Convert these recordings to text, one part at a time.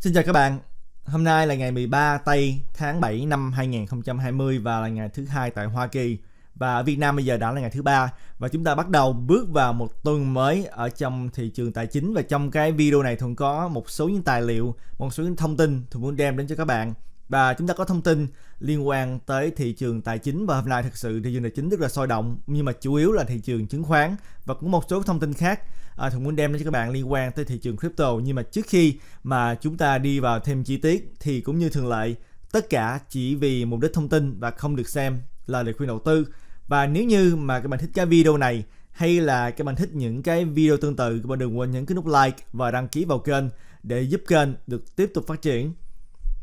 Xin chào các bạn. Hôm nay là ngày 13 tây tháng 7 năm 2020 và là ngày thứ hai tại Hoa Kỳ và ở Việt Nam bây giờ đã là ngày thứ ba và chúng ta bắt đầu bước vào một tuần mới ở trong thị trường tài chính và trong cái video này thường có một số những tài liệu, một số những thông tin tôi muốn đem đến cho các bạn và chúng ta có thông tin liên quan tới thị trường tài chính và hôm nay thực sự thị trường tài chính rất là sôi động nhưng mà chủ yếu là thị trường chứng khoán và cũng một số thông tin khác à, Thùng muốn đem đến cho các bạn liên quan tới thị trường crypto nhưng mà trước khi mà chúng ta đi vào thêm chi tiết thì cũng như thường lệ tất cả chỉ vì mục đích thông tin và không được xem là lời khuyên đầu tư và nếu như mà các bạn thích cái video này hay là các bạn thích những cái video tương tự các bạn đừng quên nhấn cái nút like và đăng ký vào kênh để giúp kênh được tiếp tục phát triển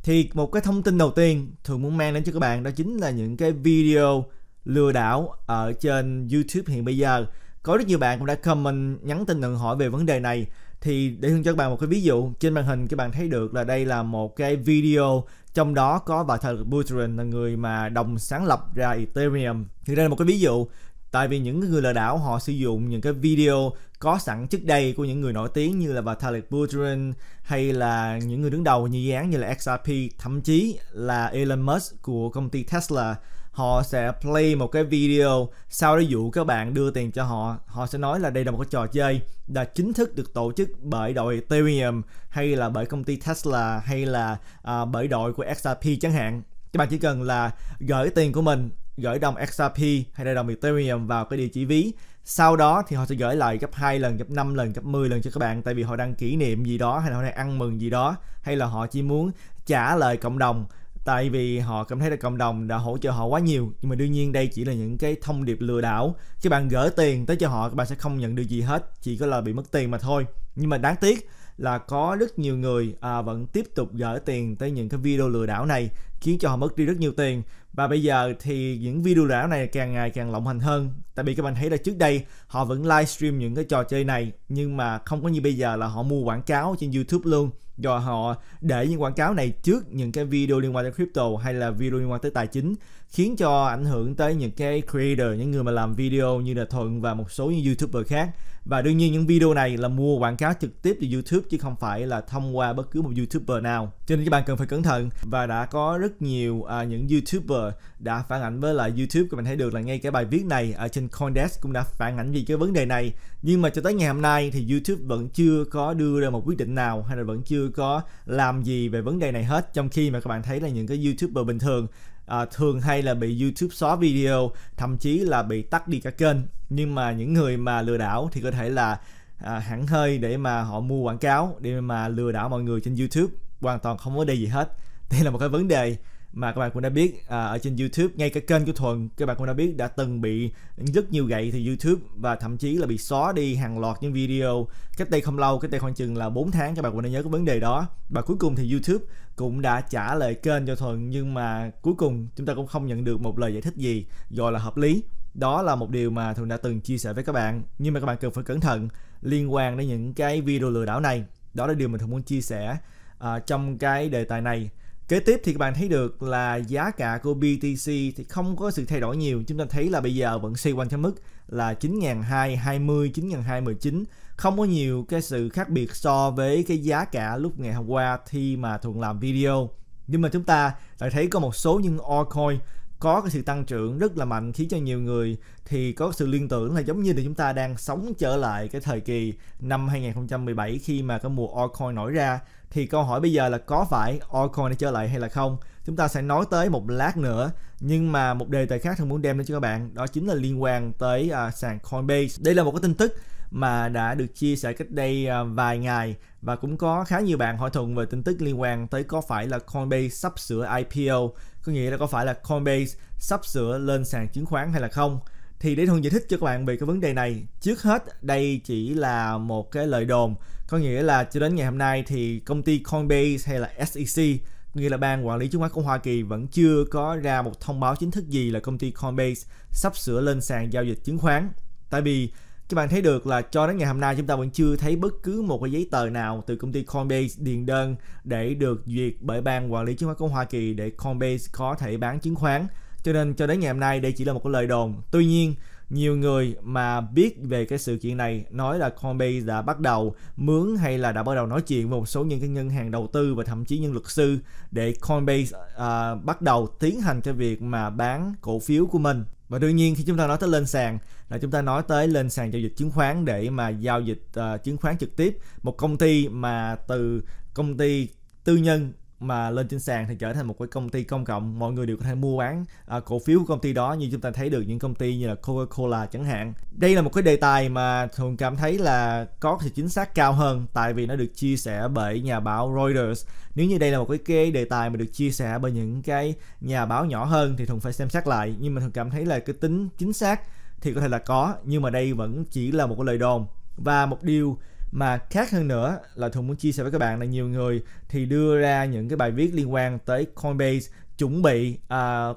thì một cái thông tin đầu tiên thường muốn mang đến cho các bạn đó chính là những cái video lừa đảo ở trên YouTube hiện bây giờ có rất nhiều bạn cũng đã comment nhắn tin nhận hỏi về vấn đề này thì để hướng cho các bạn một cái ví dụ trên màn hình các bạn thấy được là đây là một cái video trong đó có bà thờ Buterin là người mà đồng sáng lập ra Ethereum thì đây là một cái ví dụ tại vì những người lừa đảo họ sử dụng những cái video có sẵn trước đây của những người nổi tiếng như là bà Talib Buterin hay là những người đứng đầu như dự án như là XRP thậm chí là Elon Musk của công ty Tesla họ sẽ play một cái video sau đó dụ các bạn đưa tiền cho họ họ sẽ nói là đây là một cái trò chơi đã chính thức được tổ chức bởi đội Ethereum hay là bởi công ty Tesla hay là à, bởi đội của XRP chẳng hạn các bạn chỉ cần là gửi tiền của mình gửi đồng XRP hay là đồng Ethereum vào cái địa chỉ ví sau đó thì họ sẽ gửi lại gấp 2 lần, gấp 5 lần, gấp 10 lần cho các bạn tại vì họ đang kỷ niệm gì đó hay là họ đang ăn mừng gì đó hay là họ chỉ muốn trả lời cộng đồng tại vì họ cảm thấy là cộng đồng đã hỗ trợ họ quá nhiều nhưng mà đương nhiên đây chỉ là những cái thông điệp lừa đảo các bạn gửi tiền tới cho họ các bạn sẽ không nhận được gì hết chỉ có là bị mất tiền mà thôi nhưng mà đáng tiếc là có rất nhiều người à, vẫn tiếp tục gửi tiền tới những cái video lừa đảo này khiến cho họ mất đi rất nhiều tiền và bây giờ thì những video lừa đảo này càng ngày càng lộng hành hơn tại vì các bạn thấy là trước đây họ vẫn livestream những cái trò chơi này nhưng mà không có như bây giờ là họ mua quảng cáo trên youtube luôn Do họ để những quảng cáo này trước những cái video liên quan tới crypto hay là video liên quan tới tài chính khiến cho ảnh hưởng tới những cái creator những người mà làm video như là thuận và một số những youtuber khác và đương nhiên những video này là mua quảng cáo trực tiếp từ youtube chứ không phải là thông qua bất cứ một youtuber nào cho nên các bạn cần phải cẩn thận và đã có rất rất nhiều à, những youtuber đã phản ảnh với lại youtube các bạn thấy được là ngay cái bài viết này ở trên coindesk cũng đã phản ảnh về cái vấn đề này nhưng mà cho tới ngày hôm nay thì youtube vẫn chưa có đưa ra một quyết định nào hay là vẫn chưa có làm gì về vấn đề này hết trong khi mà các bạn thấy là những cái youtuber bình thường à, thường hay là bị YouTube xóa video, thậm chí là bị tắt đi cả kênh. Nhưng mà những người mà lừa đảo thì có thể là à, hẳn hơi để mà họ mua quảng cáo để mà lừa đảo mọi người trên YouTube hoàn toàn không có vấn đề gì hết đây là một cái vấn đề mà các bạn cũng đã biết à, ở trên YouTube ngay cái kênh của Thuần các bạn cũng đã biết đã từng bị rất nhiều gậy từ YouTube và thậm chí là bị xóa đi hàng loạt những video cách đây không lâu cách đây khoảng chừng là 4 tháng các bạn cũng đã nhớ cái vấn đề đó và cuối cùng thì YouTube cũng đã trả lời kênh cho Thuần nhưng mà cuối cùng chúng ta cũng không nhận được một lời giải thích gì gọi là hợp lý đó là một điều mà Thuần đã từng chia sẻ với các bạn nhưng mà các bạn cần phải cẩn thận liên quan đến những cái video lừa đảo này đó là điều mà thường muốn chia sẻ à, trong cái đề tài này Kế tiếp thì các bạn thấy được là giá cả của BTC thì không có sự thay đổi nhiều. Chúng ta thấy là bây giờ vẫn xoay quanh cái mức là 9.220, 9.219. Không có nhiều cái sự khác biệt so với cái giá cả lúc ngày hôm qua khi mà Thuận làm video. Nhưng mà chúng ta lại thấy có một số những altcoin có cái sự tăng trưởng rất là mạnh khiến cho nhiều người thì có sự liên tưởng là giống như là chúng ta đang sống trở lại cái thời kỳ năm 2017 khi mà cái mùa altcoin nổi ra thì câu hỏi bây giờ là có phải altcoin đã trở lại hay là không chúng ta sẽ nói tới một lát nữa nhưng mà một đề tài khác tôi muốn đem đến cho các bạn đó chính là liên quan tới uh, sàn Coinbase đây là một cái tin tức mà đã được chia sẻ cách đây à, vài ngày và cũng có khá nhiều bạn hỏi thuận về tin tức liên quan tới có phải là Coinbase sắp sửa IPO có nghĩa là có phải là Coinbase sắp sửa lên sàn chứng khoán hay là không thì để Thuận giải thích cho các bạn về cái vấn đề này trước hết đây chỉ là một cái lời đồn có nghĩa là cho đến ngày hôm nay thì công ty Coinbase hay là SEC nghĩa là ban quản lý chứng khoán của Hoa Kỳ vẫn chưa có ra một thông báo chính thức gì là công ty Coinbase sắp sửa lên sàn giao dịch chứng khoán tại vì các bạn thấy được là cho đến ngày hôm nay chúng ta vẫn chưa thấy bất cứ một cái giấy tờ nào từ công ty Coinbase điền đơn để được duyệt bởi ban quản lý chứng khoán của Hoa Kỳ để Coinbase có thể bán chứng khoán. Cho nên cho đến ngày hôm nay đây chỉ là một cái lời đồn. Tuy nhiên nhiều người mà biết về cái sự kiện này nói là Coinbase đã bắt đầu mướn hay là đã bắt đầu nói chuyện với một số những cái ngân hàng đầu tư và thậm chí những luật sư để Coinbase à, bắt đầu tiến hành cái việc mà bán cổ phiếu của mình và đương nhiên khi chúng ta nói tới lên sàn là chúng ta nói tới lên sàn giao dịch chứng khoán để mà giao dịch uh, chứng khoán trực tiếp một công ty mà từ công ty tư nhân mà lên trên sàn thì trở thành một cái công ty công cộng mọi người đều có thể mua bán à, cổ phiếu của công ty đó như chúng ta thấy được những công ty như là Coca-Cola chẳng hạn đây là một cái đề tài mà thường cảm thấy là có sự chính xác cao hơn tại vì nó được chia sẻ bởi nhà báo Reuters nếu như đây là một cái, cái đề tài mà được chia sẻ bởi những cái nhà báo nhỏ hơn thì thường phải xem xét lại nhưng mà thường cảm thấy là cái tính chính xác thì có thể là có nhưng mà đây vẫn chỉ là một cái lời đồn và một điều mà khác hơn nữa là thường muốn chia sẻ với các bạn là nhiều người thì đưa ra những cái bài viết liên quan tới Coinbase chuẩn bị uh,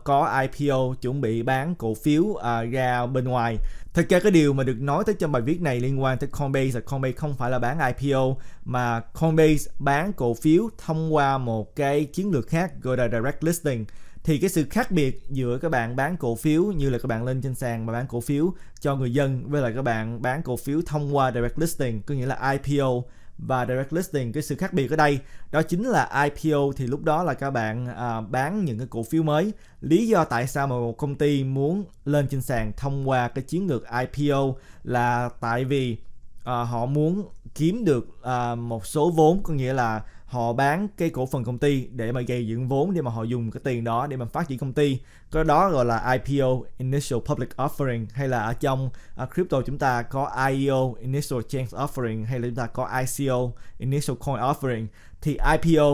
có IPO chuẩn bị bán cổ phiếu uh, ra bên ngoài thực ra cái điều mà được nói tới trong bài viết này liên quan tới Coinbase là Coinbase không phải là bán IPO mà Coinbase bán cổ phiếu thông qua một cái chiến lược khác gọi là direct listing thì cái sự khác biệt giữa các bạn bán cổ phiếu như là các bạn lên trên sàn mà bán cổ phiếu cho người dân với lại các bạn bán cổ phiếu thông qua direct listing có nghĩa là IPO và direct listing cái sự khác biệt ở đây đó chính là IPO thì lúc đó là các bạn à, bán những cái cổ phiếu mới lý do tại sao mà một công ty muốn lên trên sàn thông qua cái chiến lược IPO là tại vì à, họ muốn kiếm được à, một số vốn có nghĩa là họ bán cái cổ phần công ty để mà gây dựng vốn để mà họ dùng cái tiền đó để mà phát triển công ty cái đó gọi là IPO Initial Public Offering hay là ở trong à, crypto chúng ta có IEO Initial Change Offering hay là chúng ta có ICO Initial Coin Offering thì IPO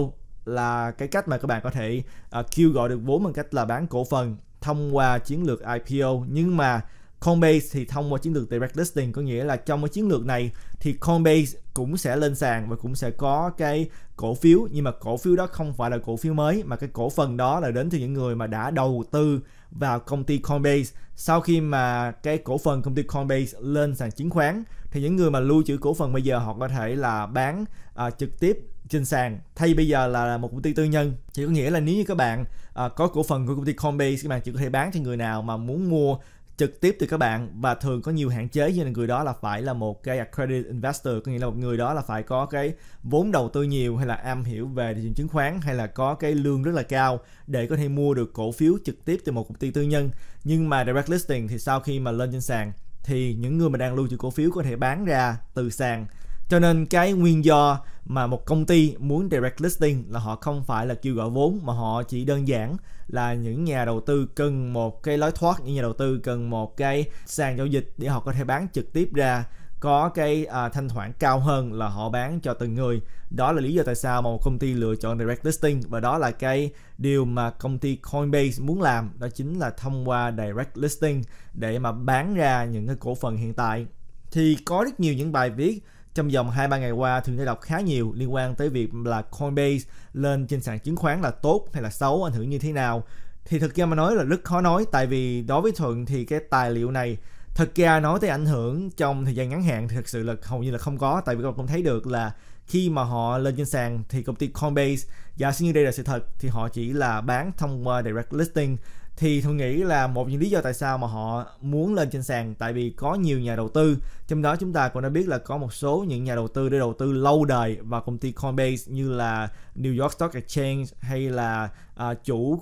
là cái cách mà các bạn có thể uh, kêu gọi được vốn bằng cách là bán cổ phần thông qua chiến lược IPO nhưng mà Coinbase thì thông qua chiến lược direct listing có nghĩa là trong cái chiến lược này thì Coinbase cũng sẽ lên sàn và cũng sẽ có cái cổ phiếu nhưng mà cổ phiếu đó không phải là cổ phiếu mới mà cái cổ phần đó là đến từ những người mà đã đầu tư vào công ty Coinbase sau khi mà cái cổ phần công ty Coinbase lên sàn chứng khoán thì những người mà lưu trữ cổ phần bây giờ họ có thể là bán à, trực tiếp trên sàn thay bây giờ là một công ty tư nhân thì có nghĩa là nếu như các bạn à, có cổ phần của công ty Coinbase các bạn chỉ có thể bán cho người nào mà muốn mua trực tiếp từ các bạn và thường có nhiều hạn chế cho nên người đó là phải là một cái accredited investor có nghĩa là một người đó là phải có cái vốn đầu tư nhiều hay là am hiểu về thị trường chứng khoán hay là có cái lương rất là cao để có thể mua được cổ phiếu trực tiếp từ một công ty tư nhân nhưng mà direct listing thì sau khi mà lên trên sàn thì những người mà đang lưu trữ cổ phiếu có thể bán ra từ sàn cho nên cái nguyên do mà một công ty muốn direct listing là họ không phải là kêu gọi vốn mà họ chỉ đơn giản là những nhà đầu tư cần một cái lối thoát những nhà đầu tư cần một cái sàn giao dịch để họ có thể bán trực tiếp ra có cái à, thanh khoản cao hơn là họ bán cho từng người đó là lý do tại sao mà một công ty lựa chọn direct listing và đó là cái điều mà công ty Coinbase muốn làm đó chính là thông qua direct listing để mà bán ra những cái cổ phần hiện tại thì có rất nhiều những bài viết trong vòng 2-3 ngày qua thường đã đọc khá nhiều liên quan tới việc là Coinbase lên trên sàn chứng khoán là tốt hay là xấu, ảnh hưởng như thế nào. Thì thực ra mà nói là rất khó nói tại vì đối với Thuận thì cái tài liệu này thực ra nói tới ảnh hưởng trong thời gian ngắn hạn thì thực sự là hầu như là không có tại vì các bạn cũng thấy được là khi mà họ lên trên sàn thì công ty Coinbase giả sử như đây là sự thật thì họ chỉ là bán thông qua direct listing thì tôi nghĩ là một những lý do tại sao mà họ muốn lên trên sàn tại vì có nhiều nhà đầu tư trong đó chúng ta cũng đã biết là có một số những nhà đầu tư để đầu tư lâu đời và công ty Coinbase như là New York Stock Exchange hay là uh, chủ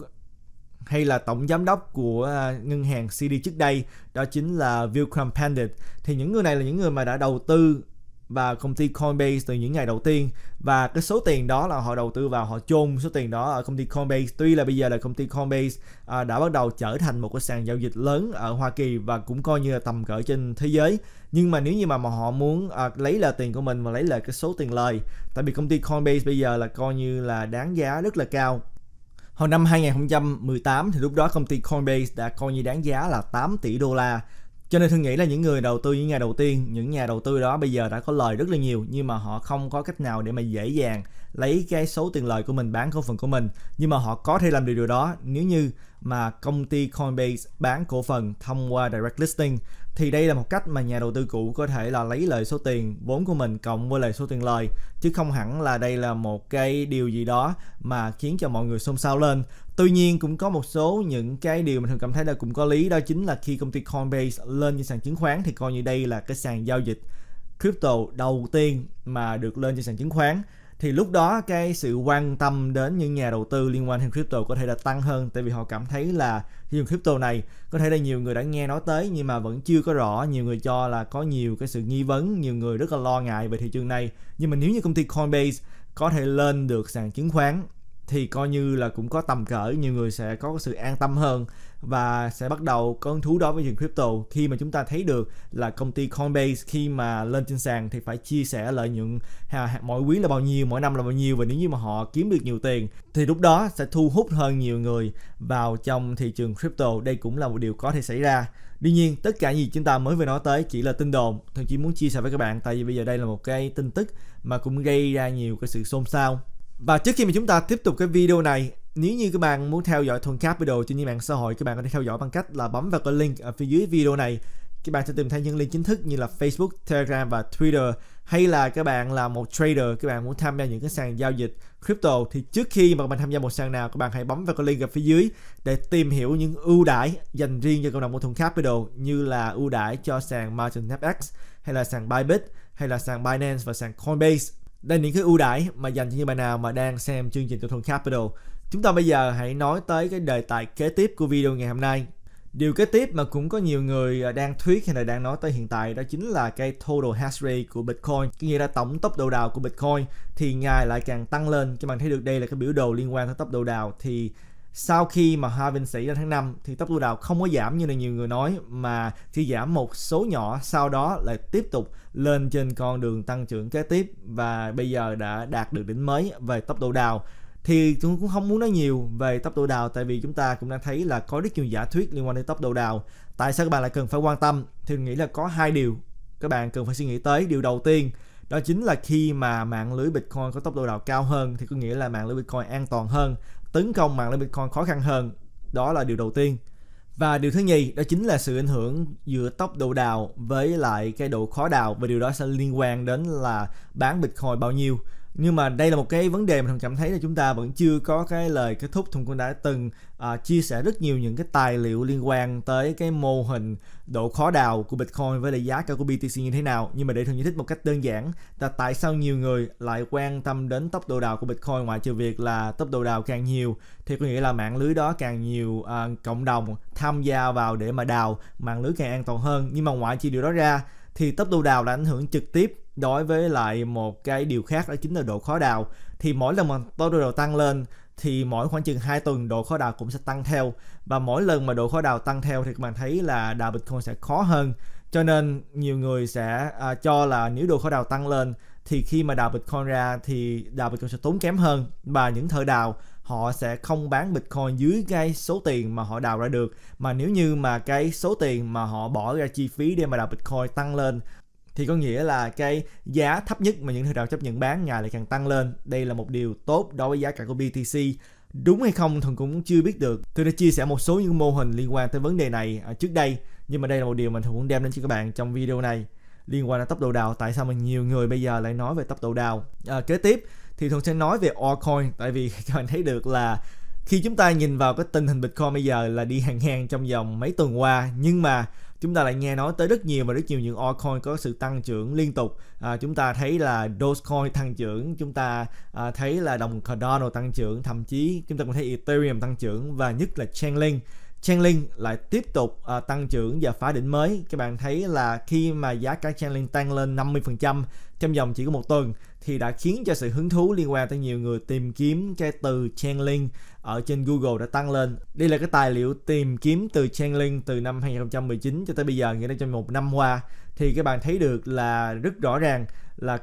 hay là tổng giám đốc của uh, ngân hàng CD trước đây đó chính là Vikram Pandit thì những người này là những người mà đã đầu tư và công ty Coinbase từ những ngày đầu tiên và cái số tiền đó là họ đầu tư vào họ chôn số tiền đó ở công ty Coinbase tuy là bây giờ là công ty Coinbase à, đã bắt đầu trở thành một cái sàn giao dịch lớn ở Hoa Kỳ và cũng coi như là tầm cỡ trên thế giới nhưng mà nếu như mà, mà họ muốn à, lấy lời tiền của mình và lấy lời cái số tiền lời tại vì công ty Coinbase bây giờ là coi như là đáng giá rất là cao hồi năm 2018 thì lúc đó công ty Coinbase đã coi như đáng giá là 8 tỷ đô la cho nên thương nghĩ là những người đầu tư những nhà đầu tiên những nhà đầu tư đó bây giờ đã có lời rất là nhiều nhưng mà họ không có cách nào để mà dễ dàng lấy cái số tiền lời của mình bán cổ phần của mình nhưng mà họ có thể làm được điều đó nếu như mà công ty Coinbase bán cổ phần thông qua direct listing thì đây là một cách mà nhà đầu tư cũ có thể là lấy lời số tiền vốn của mình cộng với lời số tiền lời chứ không hẳn là đây là một cái điều gì đó mà khiến cho mọi người xôn xao lên tuy nhiên cũng có một số những cái điều mình thường cảm thấy là cũng có lý đó chính là khi công ty Coinbase lên trên sàn chứng khoán thì coi như đây là cái sàn giao dịch crypto đầu tiên mà được lên trên sàn chứng khoán thì lúc đó cái sự quan tâm đến những nhà đầu tư liên quan đến crypto có thể là tăng hơn tại vì họ cảm thấy là thị trường crypto này có thể là nhiều người đã nghe nói tới nhưng mà vẫn chưa có rõ nhiều người cho là có nhiều cái sự nghi vấn nhiều người rất là lo ngại về thị trường này nhưng mà nếu như công ty Coinbase có thể lên được sàn chứng khoán thì coi như là cũng có tầm cỡ nhiều người sẽ có sự an tâm hơn và sẽ bắt đầu có hứng thú đối với thị trường crypto khi mà chúng ta thấy được là công ty Coinbase khi mà lên trên sàn thì phải chia sẻ lợi nhuận mỗi quý là bao nhiêu, mỗi năm là bao nhiêu và nếu như mà họ kiếm được nhiều tiền thì lúc đó sẽ thu hút hơn nhiều người vào trong thị trường crypto. Đây cũng là một điều có thể xảy ra. Tuy nhiên, tất cả gì chúng ta mới vừa nói tới chỉ là tin đồn. Thần chỉ muốn chia sẻ với các bạn tại vì bây giờ đây là một cái tin tức mà cũng gây ra nhiều cái sự xôn xao và trước khi mà chúng ta tiếp tục cái video này nếu như các bạn muốn theo dõi Thuần Capital trên những mạng xã hội, các bạn có thể theo dõi bằng cách là bấm vào cái link ở phía dưới video này. Các bạn sẽ tìm thấy những link chính thức như là Facebook, Telegram và Twitter. Hay là các bạn là một trader, các bạn muốn tham gia những cái sàn giao dịch crypto thì trước khi mà các bạn tham gia một sàn nào, các bạn hãy bấm vào cái link ở phía dưới để tìm hiểu những ưu đãi dành riêng cho cộng đồng của Thuần Capital như là ưu đãi cho sàn Margin FX hay là sàn Bybit hay là sàn Binance và sàn Coinbase đây là những cái ưu đãi mà dành cho những bạn nào mà đang xem chương trình tiểu thuần capital chúng ta bây giờ hãy nói tới cái đề tài kế tiếp của video ngày hôm nay điều kế tiếp mà cũng có nhiều người à, đang thuyết hay là đang nói tới hiện tại đó chính là cái total hash rate của bitcoin nghĩa là tổng tốc độ đào của bitcoin thì ngày lại càng tăng lên các bạn thấy được đây là cái biểu đồ liên quan tới tốc độ đào thì sau khi mà halving xảy ra tháng 5 thì tốc độ đào không có giảm như là nhiều người nói mà chỉ giảm một số nhỏ sau đó lại tiếp tục lên trên con đường tăng trưởng kế tiếp và bây giờ đã đạt được đỉnh mới về tốc độ đào thì chúng cũng không muốn nói nhiều về tốc độ đào tại vì chúng ta cũng đang thấy là có rất nhiều giả thuyết liên quan đến tốc độ đào tại sao các bạn lại cần phải quan tâm thì nghĩ là có hai điều các bạn cần phải suy nghĩ tới điều đầu tiên đó chính là khi mà mạng lưới Bitcoin có tốc độ đào cao hơn thì có nghĩa là mạng lưới Bitcoin an toàn hơn tấn công mạng lưới Bitcoin khó khăn hơn. Đó là điều đầu tiên. Và điều thứ nhì đó chính là sự ảnh hưởng giữa tốc độ đào với lại cái độ khó đào và điều đó sẽ liên quan đến là bán Bitcoin bao nhiêu nhưng mà đây là một cái vấn đề mà thằng cảm thấy là chúng ta vẫn chưa có cái lời kết thúc thùng cũng đã từng uh, chia sẻ rất nhiều những cái tài liệu liên quan tới cái mô hình độ khó đào của bitcoin với lại giá cả của btc như thế nào nhưng mà để thằng giải thích một cách đơn giản là tại sao nhiều người lại quan tâm đến tốc độ đào của bitcoin ngoại trừ việc là tốc độ đào càng nhiều thì có nghĩa là mạng lưới đó càng nhiều uh, cộng đồng tham gia vào để mà đào mạng lưới càng an toàn hơn nhưng mà ngoại trừ điều đó ra thì tốc độ đào là ảnh hưởng trực tiếp đối với lại một cái điều khác đó chính là độ khó đào thì mỗi lần mà tốc độ đào tăng lên thì mỗi khoảng chừng 2 tuần độ khó đào cũng sẽ tăng theo và mỗi lần mà độ khó đào tăng theo thì các bạn thấy là đào Bitcoin sẽ khó hơn cho nên nhiều người sẽ à, cho là nếu độ khó đào tăng lên thì khi mà đào Bitcoin ra thì đào Bitcoin sẽ tốn kém hơn và những thợ đào họ sẽ không bán Bitcoin dưới cái số tiền mà họ đào ra được mà nếu như mà cái số tiền mà họ bỏ ra chi phí để mà đào Bitcoin tăng lên thì có nghĩa là cái giá thấp nhất mà những người đào chấp nhận bán ngày lại càng tăng lên đây là một điều tốt đối với giá cả của BTC đúng hay không thần cũng chưa biết được tôi đã chia sẻ một số những mô hình liên quan tới vấn đề này ở à, trước đây nhưng mà đây là một điều mà thần cũng đem đến cho các bạn trong video này liên quan đến tốc độ đào tại sao mà nhiều người bây giờ lại nói về tốc độ đào à, kế tiếp thì thường sẽ nói về altcoin tại vì cho bạn thấy được là khi chúng ta nhìn vào cái tình hình Bitcoin bây giờ là đi hàng ngang trong vòng mấy tuần qua nhưng mà chúng ta lại nghe nói tới rất nhiều và rất nhiều những altcoin có sự tăng trưởng liên tục à, chúng ta thấy là Dogecoin tăng trưởng chúng ta à, thấy là đồng Cardano tăng trưởng thậm chí chúng ta còn thấy Ethereum tăng trưởng và nhất là Chainlink Chainlink lại tiếp tục uh, tăng trưởng và phá đỉnh mới. Các bạn thấy là khi mà giá cả Chainlink tăng lên 50% trong vòng chỉ có một tuần thì đã khiến cho sự hứng thú liên quan tới nhiều người tìm kiếm cái từ Chainlink ở trên Google đã tăng lên. Đây là cái tài liệu tìm kiếm từ Chainlink từ năm 2019 cho tới bây giờ, nghĩa là trong một năm qua thì các bạn thấy được là rất rõ ràng là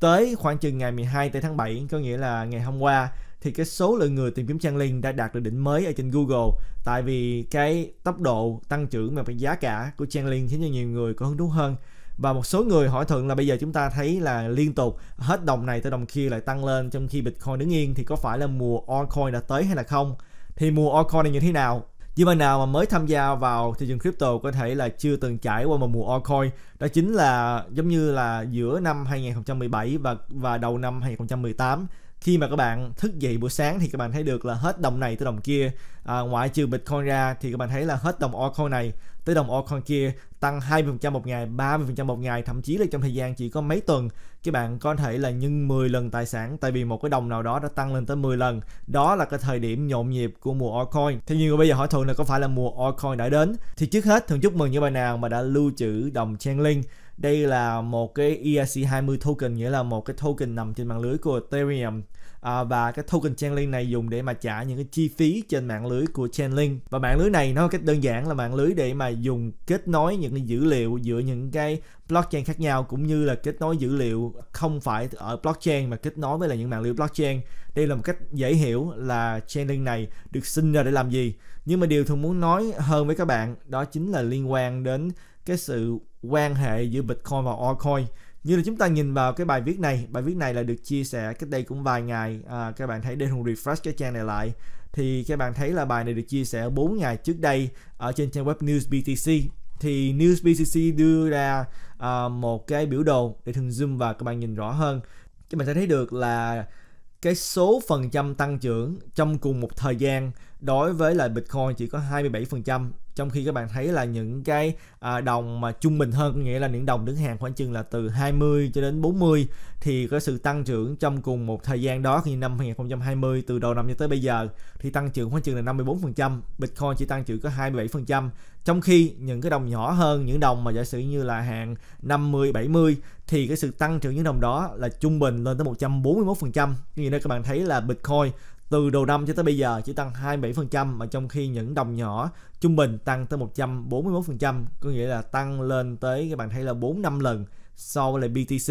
tới khoảng chừng ngày 12 tới tháng 7 có nghĩa là ngày hôm qua thì cái số lượng người tìm kiếm trang link đã đạt được đỉnh mới ở trên Google tại vì cái tốc độ tăng trưởng mà giá cả của trang link khiến cho nhiều người có hứng thú hơn và một số người hỏi thuận là bây giờ chúng ta thấy là liên tục hết đồng này tới đồng kia lại tăng lên trong khi Bitcoin đứng yên thì có phải là mùa altcoin đã tới hay là không thì mùa altcoin này như thế nào những bạn nào mà mới tham gia vào thị trường crypto có thể là chưa từng trải qua một mùa altcoin đó chính là giống như là giữa năm 2017 và và đầu năm 2018 khi mà các bạn thức dậy buổi sáng thì các bạn thấy được là hết đồng này tới đồng kia à, ngoại trừ Bitcoin ra thì các bạn thấy là hết đồng altcoin này tới đồng altcoin kia tăng 20% một ngày, 30% một ngày, thậm chí là trong thời gian chỉ có mấy tuần các bạn có thể là nhân 10 lần tài sản tại vì một cái đồng nào đó đã tăng lên tới 10 lần. Đó là cái thời điểm nhộn nhịp của mùa altcoin. Thế nhưng bây giờ hỏi thường là có phải là mùa altcoin đã đến? Thì trước hết thường chúc mừng những bạn nào mà đã lưu trữ đồng Chainlink đây là một cái ERC20 token nghĩa là một cái token nằm trên mạng lưới của Ethereum à, và cái token Chainlink này dùng để mà trả những cái chi phí trên mạng lưới của Chainlink và mạng lưới này nó cách đơn giản là mạng lưới để mà dùng kết nối những cái dữ liệu giữa những cái blockchain khác nhau cũng như là kết nối dữ liệu không phải ở blockchain mà kết nối với là những mạng lưới blockchain đây là một cách dễ hiểu là Chainlink này được sinh ra để làm gì nhưng mà điều thường muốn nói hơn với các bạn đó chính là liên quan đến cái sự quan hệ giữa Bitcoin và altcoin như là chúng ta nhìn vào cái bài viết này bài viết này là được chia sẻ cách đây cũng vài ngày à, các bạn thấy đây hùng refresh cái trang này lại thì các bạn thấy là bài này được chia sẻ 4 ngày trước đây ở trên trang web News BTC thì News BTC đưa ra à, một cái biểu đồ để thường zoom và các bạn nhìn rõ hơn các bạn sẽ thấy được là cái số phần trăm tăng trưởng trong cùng một thời gian đối với lại Bitcoin chỉ có 27% trong khi các bạn thấy là những cái à, đồng mà trung bình hơn nghĩa là những đồng đứng hàng khoảng chừng là từ 20 cho đến 40 thì có sự tăng trưởng trong cùng một thời gian đó khi năm 2020 từ đầu năm cho tới bây giờ thì tăng trưởng khoảng chừng là 54% Bitcoin chỉ tăng trưởng có 27% trong khi những cái đồng nhỏ hơn những đồng mà giả sử như là hàng 50 70 thì cái sự tăng trưởng những đồng đó là trung bình lên tới 141% như đây các bạn thấy là Bitcoin từ đầu năm cho tới bây giờ chỉ tăng 27% mà trong khi những đồng nhỏ trung bình tăng tới 141%, có nghĩa là tăng lên tới các bạn thấy là 4 5 lần so với lại BTC.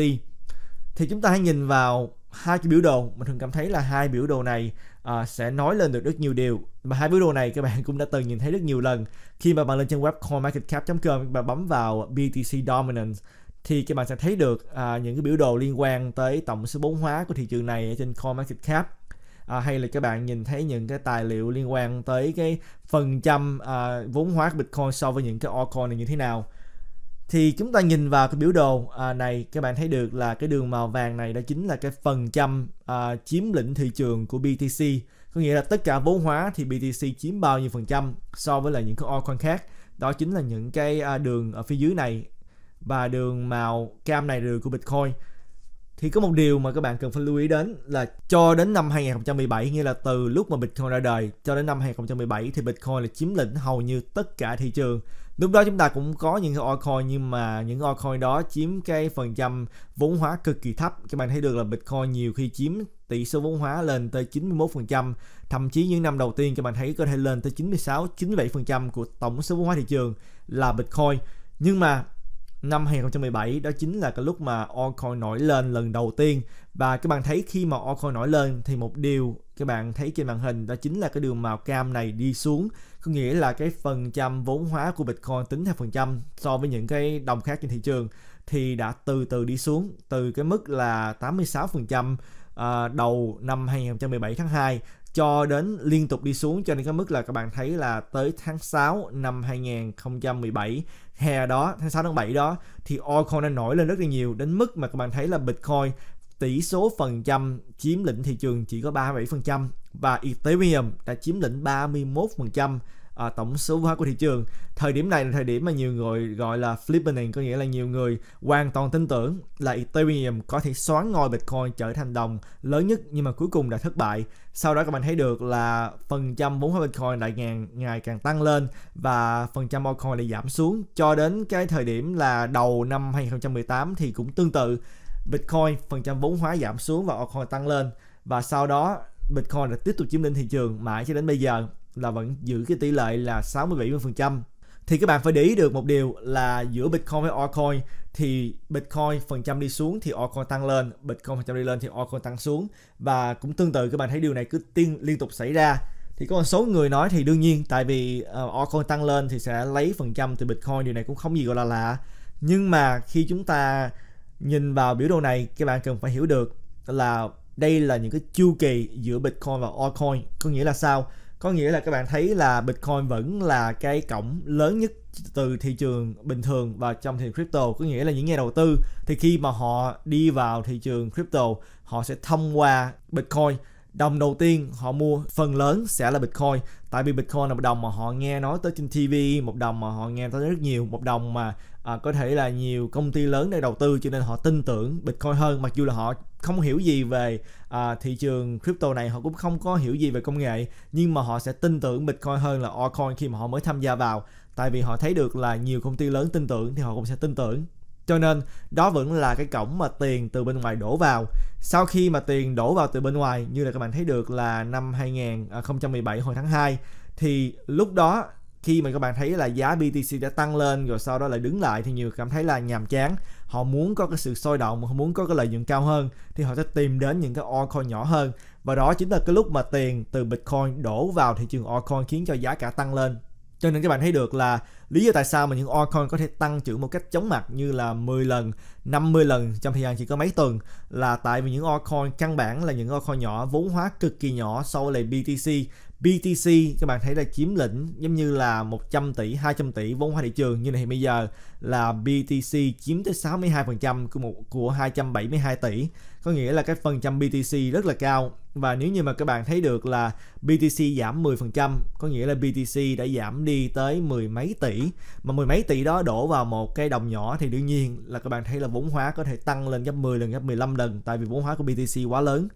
Thì chúng ta hãy nhìn vào hai cái biểu đồ, mình thường cảm thấy là hai biểu đồ này à, sẽ nói lên được rất nhiều điều. Và hai biểu đồ này các bạn cũng đã từng nhìn thấy rất nhiều lần khi mà bạn lên trên web coinmarketcap.com và bấm vào BTC dominance thì các bạn sẽ thấy được à, những cái biểu đồ liên quan tới tổng số vốn hóa của thị trường này ở trên CoinMarketCap à, hay là các bạn nhìn thấy những cái tài liệu liên quan tới cái phần trăm à, vốn hóa Bitcoin so với những cái altcoin này như thế nào thì chúng ta nhìn vào cái biểu đồ à, này các bạn thấy được là cái đường màu vàng này đó chính là cái phần trăm à, chiếm lĩnh thị trường của BTC có nghĩa là tất cả vốn hóa thì BTC chiếm bao nhiêu phần trăm so với là những cái altcoin khác đó chính là những cái à, đường ở phía dưới này và đường màu cam này là của Bitcoin thì có một điều mà các bạn cần phải lưu ý đến là cho đến năm 2017 nghĩa là từ lúc mà Bitcoin ra đời cho đến năm 2017 thì Bitcoin là chiếm lĩnh hầu như tất cả thị trường lúc đó chúng ta cũng có những cái altcoin nhưng mà những altcoin đó chiếm cái phần trăm vốn hóa cực kỳ thấp các bạn thấy được là Bitcoin nhiều khi chiếm tỷ số vốn hóa lên tới 91% thậm chí những năm đầu tiên các bạn thấy có thể lên tới 96 97% của tổng số vốn hóa thị trường là Bitcoin nhưng mà năm 2017 đó chính là cái lúc mà altcoin nổi lên lần đầu tiên và các bạn thấy khi mà altcoin nổi lên thì một điều các bạn thấy trên màn hình đó chính là cái đường màu cam này đi xuống có nghĩa là cái phần trăm vốn hóa của Bitcoin tính theo phần trăm so với những cái đồng khác trên thị trường thì đã từ từ đi xuống từ cái mức là 86% à, đầu năm 2017 tháng 2 cho đến liên tục đi xuống cho nên cái mức là các bạn thấy là tới tháng 6 năm 2017 hè đó tháng 6 tháng 7 đó thì altcoin đã nổi lên rất là nhiều đến mức mà các bạn thấy là Bitcoin tỷ số phần trăm chiếm lĩnh thị trường chỉ có 37% và Ethereum đã chiếm lĩnh 31% à, tổng số hóa của thị trường thời điểm này là thời điểm mà nhiều người gọi là flipping có nghĩa là nhiều người hoàn toàn tin tưởng là Ethereum có thể xoán ngôi Bitcoin trở thành đồng lớn nhất nhưng mà cuối cùng đã thất bại sau đó các bạn thấy được là phần trăm vốn hóa Bitcoin lại ngày, ngày càng tăng lên và phần trăm altcoin lại giảm xuống cho đến cái thời điểm là đầu năm 2018 thì cũng tương tự Bitcoin phần trăm vốn hóa giảm xuống và altcoin tăng lên và sau đó Bitcoin đã tiếp tục chiếm lĩnh thị trường mãi cho đến bây giờ là vẫn giữ cái tỷ lệ là 60-70% thì các bạn phải để ý được một điều là giữa Bitcoin với Altcoin thì Bitcoin phần trăm đi xuống thì Altcoin tăng lên, Bitcoin phần trăm đi lên thì Altcoin tăng xuống và cũng tương tự các bạn thấy điều này cứ tiên liên tục xảy ra thì có một số người nói thì đương nhiên tại vì uh, ờ, Altcoin tăng lên thì sẽ lấy phần trăm từ Bitcoin điều này cũng không gì gọi là lạ nhưng mà khi chúng ta nhìn vào biểu đồ này các bạn cần phải hiểu được là đây là những cái chu kỳ giữa Bitcoin và Altcoin có nghĩa là sao có nghĩa là các bạn thấy là Bitcoin vẫn là cái cổng lớn nhất từ thị trường bình thường và trong thị trường crypto có nghĩa là những nhà đầu tư thì khi mà họ đi vào thị trường crypto họ sẽ thông qua Bitcoin đồng đầu tiên họ mua phần lớn sẽ là Bitcoin tại vì Bitcoin là một đồng mà họ nghe nói tới trên TV một đồng mà họ nghe tới rất nhiều một đồng mà à, có thể là nhiều công ty lớn đang đầu tư cho nên họ tin tưởng Bitcoin hơn mặc dù là họ không hiểu gì về à, thị trường crypto này họ cũng không có hiểu gì về công nghệ nhưng mà họ sẽ tin tưởng Bitcoin hơn là altcoin khi mà họ mới tham gia vào tại vì họ thấy được là nhiều công ty lớn tin tưởng thì họ cũng sẽ tin tưởng cho nên đó vẫn là cái cổng mà tiền từ bên ngoài đổ vào sau khi mà tiền đổ vào từ bên ngoài như là các bạn thấy được là năm 2017 hồi tháng 2 thì lúc đó khi mà các bạn thấy là giá BTC đã tăng lên rồi sau đó lại đứng lại thì nhiều cảm thấy là nhàm chán họ muốn có cái sự sôi động họ muốn có cái lợi nhuận cao hơn thì họ sẽ tìm đến những cái altcoin nhỏ hơn và đó chính là cái lúc mà tiền từ Bitcoin đổ vào thị trường altcoin khiến cho giá cả tăng lên cho nên các bạn thấy được là lý do tại sao mà những altcoin có thể tăng trưởng một cách chóng mặt như là 10 lần, 50 lần trong thời gian chỉ có mấy tuần là tại vì những altcoin căn bản là những altcoin nhỏ vốn hóa cực kỳ nhỏ so với lại BTC BTC các bạn thấy là chiếm lĩnh giống như là 100 tỷ, 200 tỷ vốn hóa thị trường như này bây giờ là BTC chiếm tới 62% của một của 272 tỷ. Có nghĩa là cái phần trăm BTC rất là cao và nếu như mà các bạn thấy được là BTC giảm 10%, có nghĩa là BTC đã giảm đi tới mười mấy tỷ mà mười mấy tỷ đó đổ vào một cái đồng nhỏ thì đương nhiên là các bạn thấy là vốn hóa có thể tăng lên gấp 10 lần, gấp 15 lần tại vì vốn hóa của BTC quá lớn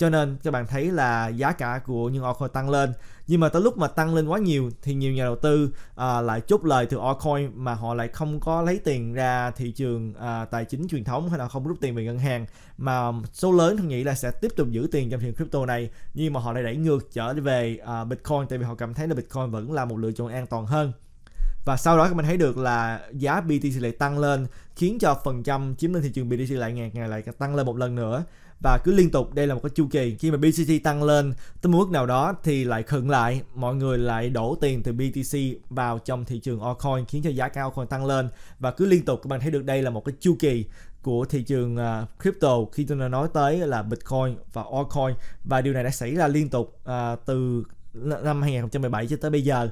cho nên các bạn thấy là giá cả của những altcoin tăng lên nhưng mà tới lúc mà tăng lên quá nhiều thì nhiều nhà đầu tư à, lại chốt lời từ altcoin mà họ lại không có lấy tiền ra thị trường à, tài chính truyền thống hay là không rút tiền về ngân hàng mà số lớn tôi nghĩ là sẽ tiếp tục giữ tiền trong thị trường crypto này nhưng mà họ lại đẩy ngược trở về à, bitcoin tại vì họ cảm thấy là bitcoin vẫn là một lựa chọn an toàn hơn và sau đó các bạn thấy được là giá BTC lại tăng lên khiến cho phần trăm chiếm lên thị trường BTC lại ngày ngày lại tăng lên một lần nữa và cứ liên tục đây là một cái chu kỳ khi mà BTC tăng lên tới mức nào đó thì lại khựng lại mọi người lại đổ tiền từ BTC vào trong thị trường altcoin khiến cho giá cao altcoin tăng lên và cứ liên tục các bạn thấy được đây là một cái chu kỳ của thị trường à, crypto khi tôi nói tới là Bitcoin và altcoin và điều này đã xảy ra liên tục uh, từ năm 2017 cho tới bây giờ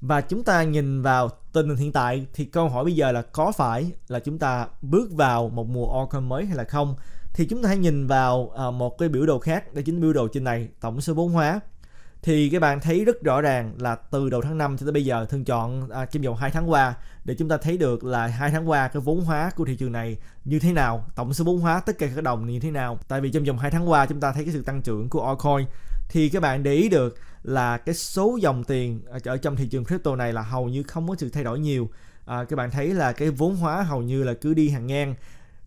và chúng ta nhìn vào tình hình hiện tại thì câu hỏi bây giờ là có phải là chúng ta bước vào một mùa altcoin mới hay là không thì chúng ta hãy nhìn vào à, một cái biểu đồ khác đó chính biểu đồ trên này tổng số vốn hóa thì các bạn thấy rất rõ ràng là từ đầu tháng 5 cho tới bây giờ thường chọn à, trong vòng 2 tháng qua để chúng ta thấy được là hai tháng qua cái vốn hóa của thị trường này như thế nào tổng số vốn hóa tất cả các đồng như thế nào tại vì trong vòng 2 tháng qua chúng ta thấy cái sự tăng trưởng của altcoin thì các bạn để ý được là cái số dòng tiền ở trong thị trường crypto này là hầu như không có sự thay đổi nhiều à, các bạn thấy là cái vốn hóa hầu như là cứ đi hàng ngang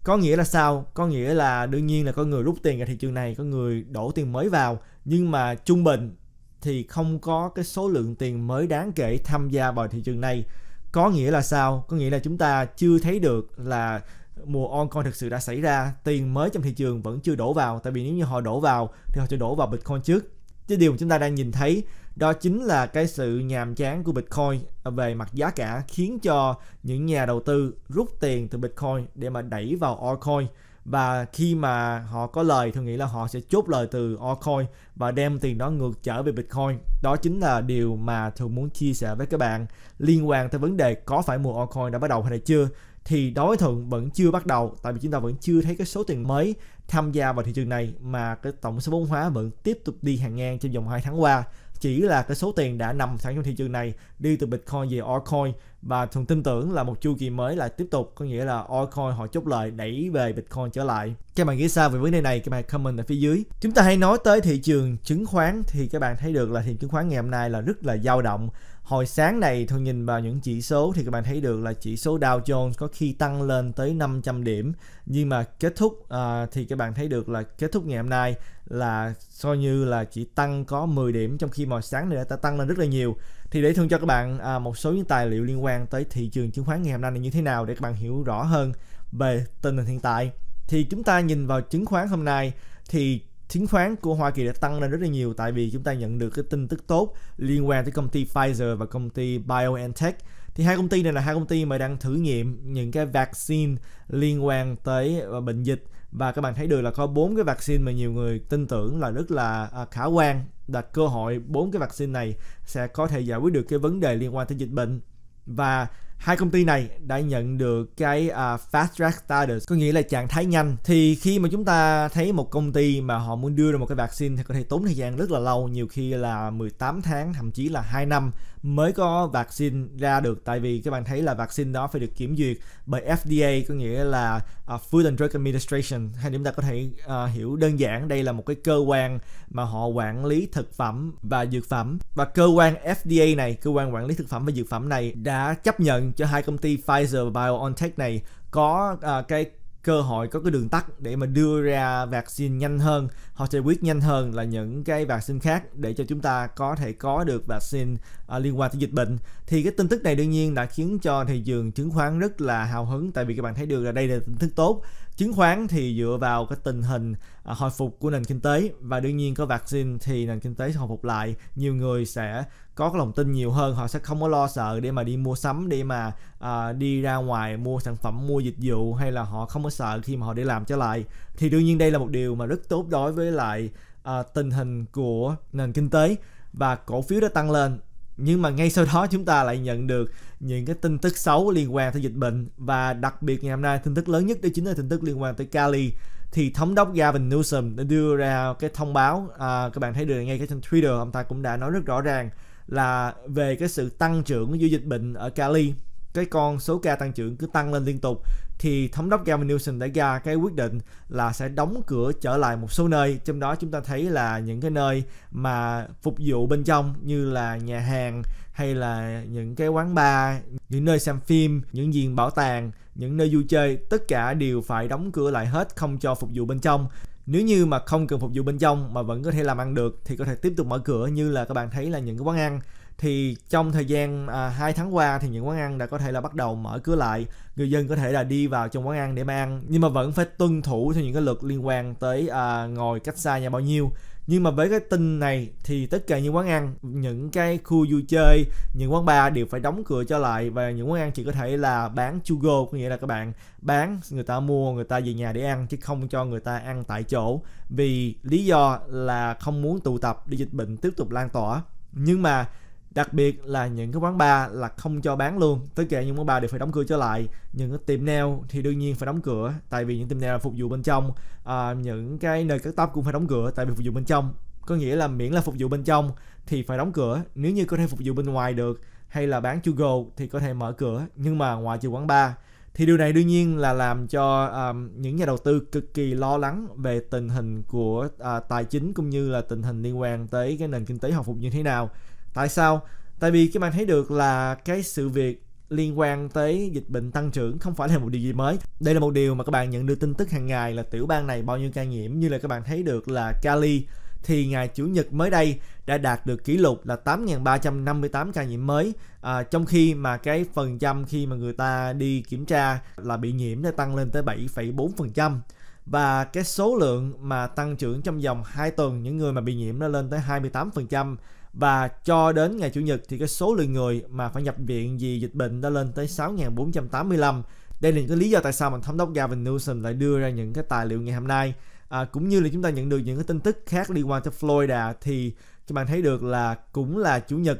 có nghĩa là sao có nghĩa là đương nhiên là có người rút tiền ra thị trường này có người đổ tiền mới vào nhưng mà trung bình thì không có cái số lượng tiền mới đáng kể tham gia vào thị trường này có nghĩa là sao có nghĩa là chúng ta chưa thấy được là mùa oncoin thực sự đã xảy ra tiền mới trong thị trường vẫn chưa đổ vào tại vì nếu như họ đổ vào thì họ sẽ đổ vào bitcoin trước Chứ điều chúng ta đang nhìn thấy đó chính là cái sự nhàm chán của Bitcoin về mặt giá cả khiến cho những nhà đầu tư rút tiền từ Bitcoin để mà đẩy vào altcoin và khi mà họ có lời tôi nghĩ là họ sẽ chốt lời từ altcoin và đem tiền đó ngược trở về Bitcoin. Đó chính là điều mà thường muốn chia sẻ với các bạn liên quan tới vấn đề có phải mùa altcoin đã bắt đầu hay là chưa thì đối thượng vẫn chưa bắt đầu tại vì chúng ta vẫn chưa thấy cái số tiền mới tham gia vào thị trường này mà cái tổng số vốn hóa vẫn tiếp tục đi hàng ngang trong vòng 2 tháng qua chỉ là cái số tiền đã nằm sẵn trong thị trường này đi từ Bitcoin về altcoin và thường tin tưởng là một chu kỳ mới lại tiếp tục có nghĩa là altcoin họ chốt lời đẩy về Bitcoin trở lại các bạn nghĩ sao về vấn đề này các bạn comment ở phía dưới chúng ta hãy nói tới thị trường chứng khoán thì các bạn thấy được là thị trường chứng khoán ngày hôm nay là rất là dao động Hồi sáng này thôi nhìn vào những chỉ số thì các bạn thấy được là chỉ số Dow Jones có khi tăng lên tới 500 điểm nhưng mà kết thúc uh, thì các bạn thấy được là kết thúc ngày hôm nay là so như là chỉ tăng có 10 điểm trong khi mà sáng này đã tăng lên rất là nhiều. Thì để thường cho các bạn uh, một số những tài liệu liên quan tới thị trường chứng khoán ngày hôm nay này như thế nào để các bạn hiểu rõ hơn về tình hình hiện tại. Thì chúng ta nhìn vào chứng khoán hôm nay thì chứng khoán của Hoa Kỳ đã tăng lên rất là nhiều tại vì chúng ta nhận được cái tin tức tốt liên quan tới công ty Pfizer và công ty BioNTech thì hai công ty này là hai công ty mà đang thử nghiệm những cái vaccine liên quan tới ờ, bệnh dịch và các bạn thấy được là có bốn cái vaccine mà nhiều người tin tưởng là rất là à, khả quan đặt cơ hội bốn cái vaccine này sẽ có thể giải quyết được cái vấn đề liên quan tới dịch bệnh và hai công ty này đã nhận được cái uh, fast track status có nghĩa là trạng thái nhanh thì khi mà chúng ta thấy một công ty mà họ muốn đưa ra một cái vaccine thì có thể tốn thời gian rất là lâu nhiều khi là 18 tháng thậm chí là 2 năm mới có vaccine ra được tại vì các bạn thấy là vaccine đó phải được kiểm duyệt bởi FDA có nghĩa là uh, Food and Drug Administration hay chúng ta có thể uh, hiểu đơn giản đây là một cái cơ quan mà họ quản lý thực phẩm và dược phẩm và cơ quan FDA này cơ quan quản lý thực phẩm và dược phẩm này đã chấp nhận cho hai công ty Pfizer và BioNTech này có uh, cái cơ hội có cái đường tắt để mà đưa ra vaccine nhanh hơn họ sẽ quyết nhanh hơn là những cái vaccine khác để cho chúng ta có thể có được vaccine uh, liên quan tới dịch bệnh thì cái tin tức này đương nhiên đã khiến cho thị trường chứng khoán rất là hào hứng tại vì các bạn thấy được là đây là tin tức tốt chứng khoán thì dựa vào cái tình hình à, hồi phục của nền kinh tế và đương nhiên có vaccine thì nền kinh tế hồi phục lại nhiều người sẽ có cái lòng tin nhiều hơn họ sẽ không có lo sợ để mà đi mua sắm để mà à, đi ra ngoài mua sản phẩm mua dịch vụ hay là họ không có sợ khi mà họ đi làm trở lại thì đương nhiên đây là một điều mà rất tốt đối với lại à, tình hình của nền kinh tế và cổ phiếu đã tăng lên nhưng mà ngay sau đó chúng ta lại nhận được những cái tin tức xấu liên quan tới dịch bệnh và đặc biệt ngày hôm nay tin tức lớn nhất đó chính là tin tức liên quan tới Cali thì thống đốc Gavin Newsom đã đưa ra cái thông báo à, các bạn thấy được ngay cái trên Twitter ông ta cũng đã nói rất rõ ràng là về cái sự tăng trưởng của dịch bệnh ở Cali cái con số ca tăng trưởng cứ tăng lên liên tục thì thống đốc Gavin Newsom đã ra cái quyết định là sẽ đóng cửa trở lại một số nơi trong đó chúng ta thấy là những cái nơi mà phục vụ bên trong như là nhà hàng hay là những cái quán bar những nơi xem phim những diện bảo tàng những nơi vui chơi tất cả đều phải đóng cửa lại hết không cho phục vụ bên trong nếu như mà không cần phục vụ bên trong mà vẫn có thể làm ăn được thì có thể tiếp tục mở cửa như là các bạn thấy là những cái quán ăn thì trong thời gian à, 2 tháng qua thì những quán ăn đã có thể là bắt đầu mở cửa lại người dân có thể là đi vào trong quán ăn để mà ăn nhưng mà vẫn phải tuân thủ theo những cái luật liên quan tới à, ngồi cách xa nhà bao nhiêu nhưng mà với cái tin này thì tất cả những quán ăn những cái khu vui chơi những quán bar đều phải đóng cửa trở lại và những quán ăn chỉ có thể là bán chugo có nghĩa là các bạn bán người ta mua người ta về nhà để ăn chứ không cho người ta ăn tại chỗ vì lý do là không muốn tụ tập để dịch bệnh tiếp tục lan tỏa nhưng mà đặc biệt là những cái quán bar là không cho bán luôn tất cả những quán bar đều phải đóng cửa trở lại những cái tiệm nail thì đương nhiên phải đóng cửa tại vì những tiệm nail là phục vụ bên trong à, những cái nơi cắt tóc cũng phải đóng cửa tại vì phục vụ bên trong có nghĩa là miễn là phục vụ bên trong thì phải đóng cửa nếu như có thể phục vụ bên ngoài được hay là bán chugo thì có thể mở cửa nhưng mà ngoài trừ quán bar thì điều này đương nhiên là làm cho um, những nhà đầu tư cực kỳ lo lắng về tình hình của uh, tài chính cũng như là tình hình liên quan tới cái nền kinh tế hồi phục như thế nào tại sao tại vì các bạn thấy được là cái sự việc liên quan tới dịch bệnh tăng trưởng không phải là một điều gì mới. Đây là một điều mà các bạn nhận được tin tức hàng ngày là tiểu bang này bao nhiêu ca nhiễm như là các bạn thấy được là Cali thì ngày chủ nhật mới đây đã đạt được kỷ lục là 8.358 ca nhiễm mới à, trong khi mà cái phần trăm khi mà người ta đi kiểm tra là bị nhiễm đã tăng lên tới 7,4% và cái số lượng mà tăng trưởng trong vòng 2 tuần những người mà bị nhiễm nó lên tới 28% và cho đến ngày chủ nhật thì cái số lượng người mà phải nhập viện vì dịch bệnh đã lên tới 6.485 đây là những cái lý do tại sao mà thống đốc Gavin Newsom lại đưa ra những cái tài liệu ngày hôm nay à, cũng như là chúng ta nhận được những cái tin tức khác liên quan tới Florida thì các bạn thấy được là cũng là chủ nhật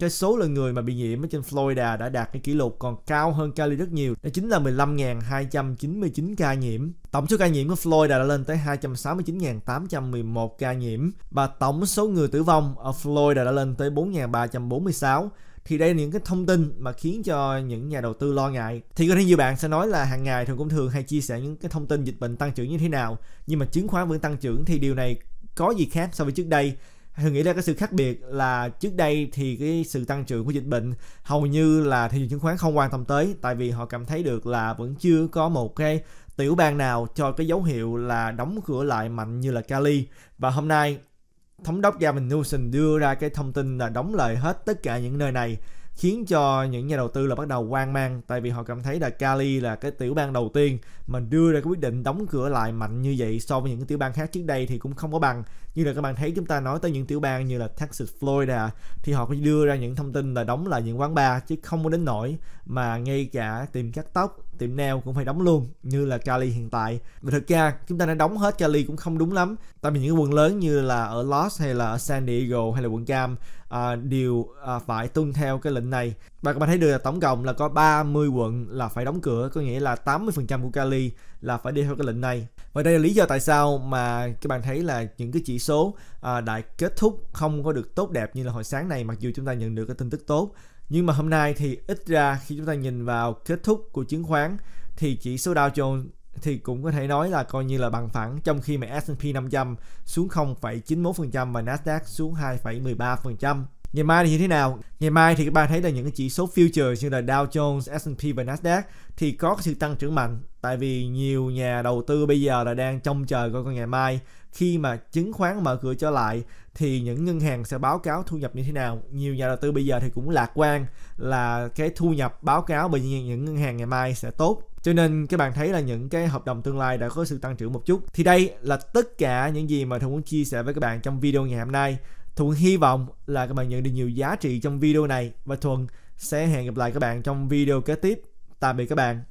cái số lượng người mà bị nhiễm ở trên Florida đã đạt cái kỷ lục còn cao hơn Cali rất nhiều, đó chính là 15.299 ca nhiễm. Tổng số ca nhiễm của Florida đã lên tới 269.811 ca nhiễm và tổng số người tử vong ở Florida đã lên tới 4.346 thì đây là những cái thông tin mà khiến cho những nhà đầu tư lo ngại thì có thể nhiều bạn sẽ nói là hàng ngày thường cũng thường hay chia sẻ những cái thông tin dịch bệnh tăng trưởng như thế nào nhưng mà chứng khoán vẫn tăng trưởng thì điều này có gì khác so với trước đây Hương nghĩ ra cái sự khác biệt là trước đây thì cái sự tăng trưởng của dịch bệnh hầu như là thị trường chứng khoán không quan tâm tới tại vì họ cảm thấy được là vẫn chưa có một cái tiểu bang nào cho cái dấu hiệu là đóng cửa lại mạnh như là Cali và hôm nay thống đốc Gavin Newsom đưa ra cái thông tin là đóng lại hết tất cả những nơi này khiến cho những nhà đầu tư là bắt đầu quan mang tại vì họ cảm thấy là Cali là cái tiểu bang đầu tiên mà đưa ra cái quyết định đóng cửa lại mạnh như vậy so với những tiểu bang khác trước đây thì cũng không có bằng như là các bạn thấy chúng ta nói tới những tiểu bang như là Texas, Florida thì họ phải đưa ra những thông tin là đóng lại những quán bar chứ không có đến nổi mà ngay cả tìm cắt tóc tiệm nail cũng phải đóng luôn như là Cali hiện tại và thực ra chúng ta đã đóng hết Cali cũng không đúng lắm tại vì những quận lớn như là ở Los hay là ở San Diego hay là quận Cam à, đều à, phải tuân theo cái lệnh này và các bạn thấy được là tổng cộng là có 30 quận là phải đóng cửa có nghĩa là 80% của Cali là phải đi theo cái lệnh này và đây là lý do tại sao mà các bạn thấy là những cái chỉ số à, đại kết thúc không có được tốt đẹp như là hồi sáng này mặc dù chúng ta nhận được cái tin tức tốt nhưng mà hôm nay thì ít ra khi chúng ta nhìn vào kết thúc của chứng khoán thì chỉ số Dow Jones thì cũng có thể nói là coi như là bằng phẳng trong khi mà S&P 500 xuống 0,91% và Nasdaq xuống 2,13%. Ngày mai thì như thế nào? Ngày mai thì các bạn thấy là những cái chỉ số future như là Dow Jones, S&P và Nasdaq thì có sự tăng trưởng mạnh tại vì nhiều nhà đầu tư bây giờ là đang trông chờ coi ngày mai khi mà chứng khoán mở cửa trở lại thì những ngân hàng sẽ báo cáo thu nhập như thế nào nhiều nhà đầu tư bây giờ thì cũng lạc quan là cái thu nhập báo cáo bởi vì những ngân hàng ngày mai sẽ tốt cho nên các bạn thấy là những cái hợp đồng tương lai đã có sự tăng trưởng một chút thì đây là tất cả những gì mà tôi muốn chia sẻ với các bạn trong video ngày hôm nay Thuận hy vọng là các bạn nhận được nhiều giá trị trong video này và Thuận sẽ hẹn gặp lại các bạn trong video kế tiếp. Tạm biệt các bạn.